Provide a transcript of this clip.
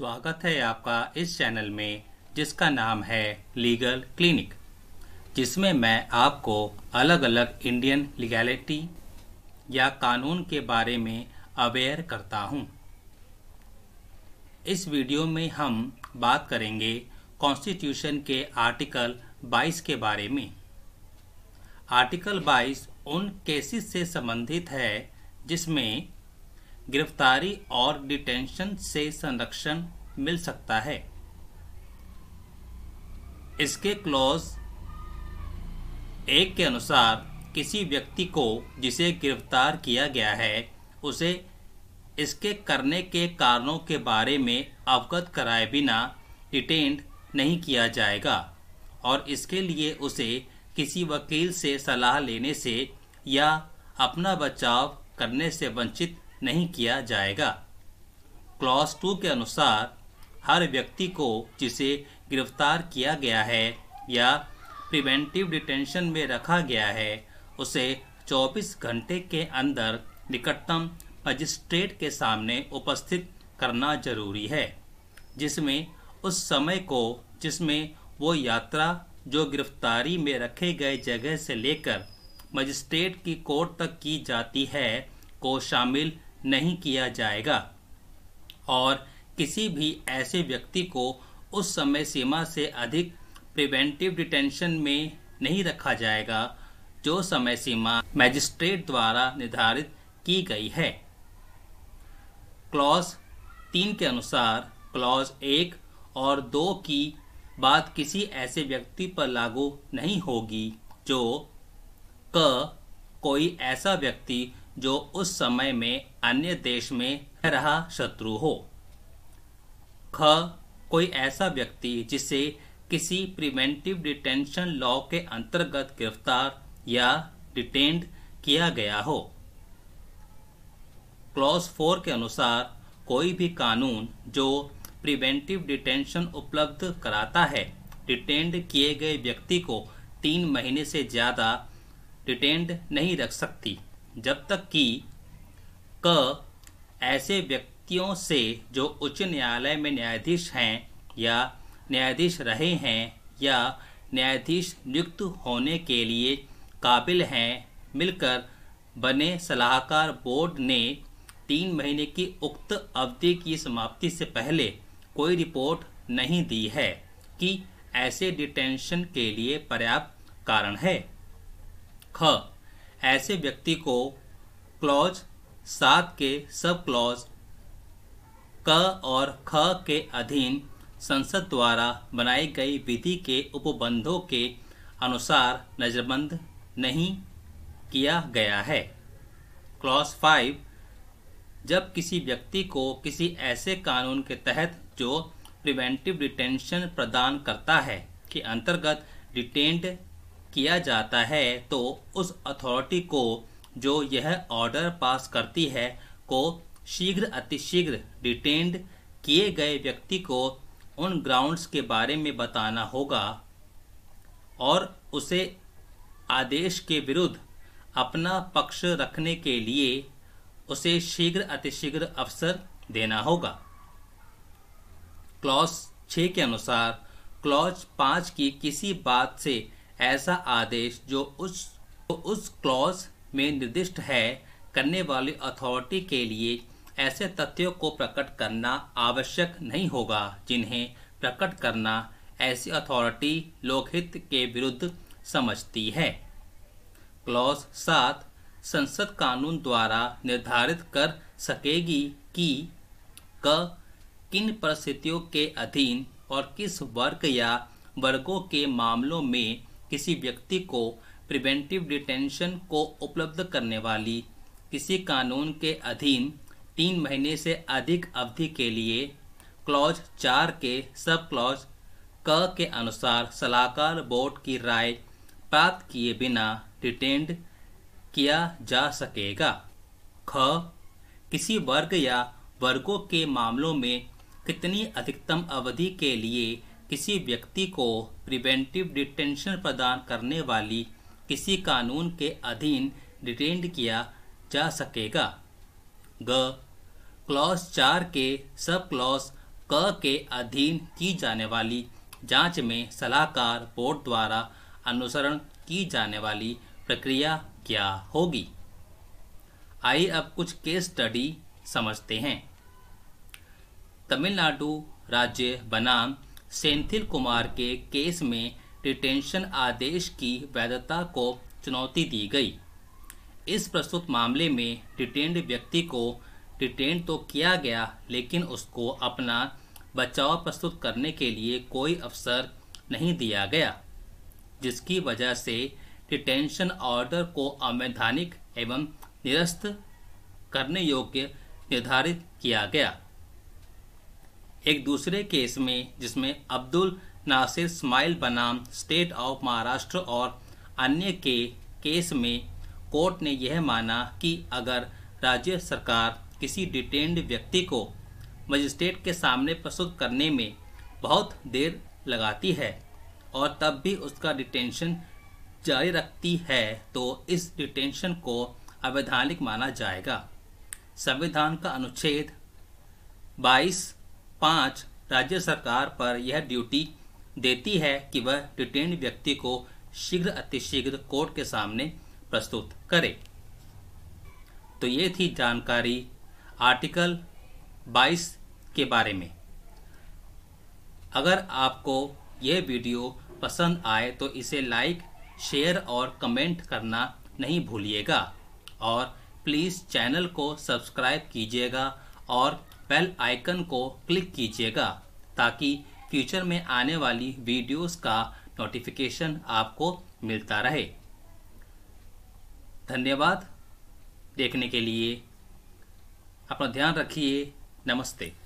स्वागत है आपका इस चैनल में जिसका नाम है लीगल क्लिनिक जिसमें मैं आपको अलग अलग इंडियन लीगैलिटी या कानून के बारे में अवेयर करता हूं। इस वीडियो में हम बात करेंगे कॉन्स्टिट्यूशन के आर्टिकल 22 के बारे में आर्टिकल 22 उन केसेस से संबंधित है जिसमें गिरफ्तारी और डिटेंशन से संरक्षण मिल सकता है इसके क्लॉज एक के अनुसार किसी व्यक्ति को जिसे गिरफ्तार किया गया है उसे इसके करने के कारणों के बारे में अवगत कराए बिना डिटेंड नहीं किया जाएगा और इसके लिए उसे किसी वकील से सलाह लेने से या अपना बचाव करने से वंचित नहीं किया जाएगा क्लॉज टू के अनुसार हर व्यक्ति को जिसे गिरफ्तार किया गया है या प्रिवेंटिव डिटेंशन में रखा गया है उसे 24 घंटे के अंदर निकटतम मजिस्ट्रेट के सामने उपस्थित करना जरूरी है जिसमें उस समय को जिसमें वो यात्रा जो गिरफ्तारी में रखे गए जगह से लेकर मजिस्ट्रेट की कोर्ट तक की जाती है को शामिल नहीं किया जाएगा और किसी भी ऐसे व्यक्ति को उस समय सीमा से अधिक प्रिवेंटिव डिटेंशन में नहीं रखा जाएगा जो समय सीमा मैजिस्ट्रेट द्वारा निर्धारित की गई है क्लॉज तीन के अनुसार क्लॉज एक और दो की बात किसी ऐसे व्यक्ति पर लागू नहीं होगी जो क कोई ऐसा व्यक्ति जो उस समय में अन्य देश में रहा शत्रु हो ख कोई ऐसा व्यक्ति जिसे किसी प्रिवेंटिव डिटेंशन लॉ के अंतर्गत गिरफ्तार या डिटेंड किया गया हो क्लॉज फोर के अनुसार कोई भी कानून जो प्रिवेंटिव डिटेंशन उपलब्ध कराता है डिटेंड किए गए व्यक्ति को तीन महीने से ज़्यादा डिटेंड नहीं रख सकती जब तक कि क ऐसे व्यक्तियों से जो उच्च न्यायालय में न्यायाधीश हैं या न्यायाधीश रहे हैं या न्यायाधीश नियुक्त होने के लिए काबिल हैं मिलकर बने सलाहकार बोर्ड ने तीन महीने की उक्त अवधि की समाप्ति से पहले कोई रिपोर्ट नहीं दी है कि ऐसे डिटेंशन के लिए पर्याप्त कारण है ख ऐसे व्यक्ति को क्लॉज सात के सब क्लॉज क और ख के अधीन संसद द्वारा बनाई गई विधि के उपबंधों के अनुसार नजरबंद नहीं किया गया है क्लॉज फाइव जब किसी व्यक्ति को किसी ऐसे कानून के तहत जो प्रिवेंटिव डिटेंशन प्रदान करता है के अंतर्गत डिटेंड किया जाता है तो उस अथॉरिटी को जो यह ऑर्डर पास करती है को शीघ्र अतिशीघ्र डिटेंड किए गए व्यक्ति को उन ग्राउंड्स के बारे में बताना होगा और उसे आदेश के विरुद्ध अपना पक्ष रखने के लिए उसे शीघ्र अतिशीघ्र अवसर देना होगा क्लॉज छः के अनुसार क्लॉज पाँच की किसी बात से ऐसा आदेश जो उस तो उस क्लॉज में निर्दिष्ट है करने वाली अथॉरिटी के लिए ऐसे तथ्यों को प्रकट करना आवश्यक नहीं होगा जिन्हें प्रकट करना ऐसी अथॉरिटी लोकहित के विरुद्ध समझती है क्लॉज सात संसद कानून द्वारा निर्धारित कर सकेगी कि क किन परिस्थितियों के अधीन और किस वर्ग या वर्गों के मामलों में किसी व्यक्ति को प्रिवेंटिव डिटेंशन को उपलब्ध करने वाली किसी कानून के अधीन तीन महीने से अधिक अवधि के लिए क्लॉज चार के सब क्लॉज क के अनुसार सलाहकार बोर्ड की राय प्राप्त किए बिना डिटेंड किया जा सकेगा ख किसी वर्ग या वर्गों के मामलों में कितनी अधिकतम अवधि के लिए किसी व्यक्ति को प्रिवेंटिव डिटेंशन प्रदान करने वाली किसी कानून के अधीन डिटेंड किया जा सकेगा ग क्लॉज चार के सब क्लॉज क के अधीन की जाने वाली जांच में सलाहकार बोर्ड द्वारा अनुसरण की जाने वाली प्रक्रिया क्या होगी आइए अब कुछ केस स्टडी समझते हैं तमिलनाडु राज्य बनाम सेंथिल कुमार के केस में डिटेंशन आदेश की वैधता को चुनौती दी गई इस प्रस्तुत मामले में डिटेंड व्यक्ति को डिटेंड तो किया गया लेकिन उसको अपना बचाव प्रस्तुत करने के लिए कोई अवसर नहीं दिया गया जिसकी वजह से डिटेंशन ऑर्डर को अवैधानिक एवं निरस्त करने योग्य निर्धारित किया गया एक दूसरे केस में जिसमें अब्दुल नासिर स्माइल बनाम स्टेट ऑफ महाराष्ट्र और अन्य के केस में कोर्ट ने यह माना कि अगर राज्य सरकार किसी डिटेंड व्यक्ति को मजिस्ट्रेट के सामने प्रस्तुत करने में बहुत देर लगाती है और तब भी उसका डिटेंशन जारी रखती है तो इस डिटेंशन को अवैधानिक माना जाएगा संविधान का अनुच्छेद 22 पाँच राज्य सरकार पर यह ड्यूटी देती है कि वह डिटेन व्यक्ति को शीघ्र अतिशीघ्र कोर्ट के सामने प्रस्तुत करे तो ये थी जानकारी आर्टिकल 22 के बारे में अगर आपको यह वीडियो पसंद आए तो इसे लाइक शेयर और कमेंट करना नहीं भूलिएगा और प्लीज़ चैनल को सब्सक्राइब कीजिएगा और बेल आइकन को क्लिक कीजिएगा ताकि फ्यूचर में आने वाली वीडियोस का नोटिफिकेशन आपको मिलता रहे धन्यवाद देखने के लिए अपना ध्यान रखिए नमस्ते